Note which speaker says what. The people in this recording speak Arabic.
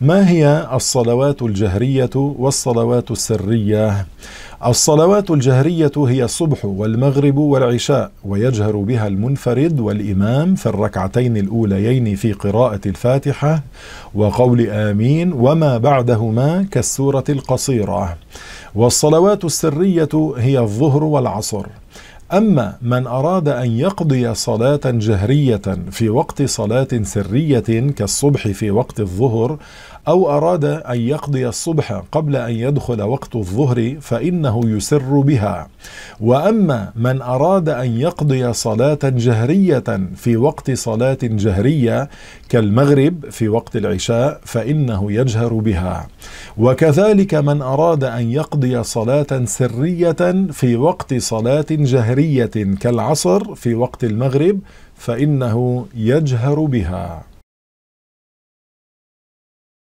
Speaker 1: ما هي الصلوات الجهرية والصلوات السرية؟ الصلوات الجهرية هي الصبح والمغرب والعشاء ويجهر بها المنفرد والإمام في الركعتين الأوليين في قراءة الفاتحة وقول آمين وما بعدهما كالسورة القصيرة والصلوات السرية هي الظهر والعصر أما من أراد أن يقضي صلاة جهرية في وقت صلاة سرية كالصبح في وقت الظهر أو أراد أن يقضي الصبح قبل أن يدخل وقت الظهر فإنه يسر بها وأما من أراد أن يقضي صلاة جهرية في وقت صلاة جهرية كالمغرب في وقت العشاء فإنه يجهر بها وكذلك من أراد أن يقضي صلاة سرية في وقت صلاة جهرية كالعصر في وقت المغرب فإنه يجهر بها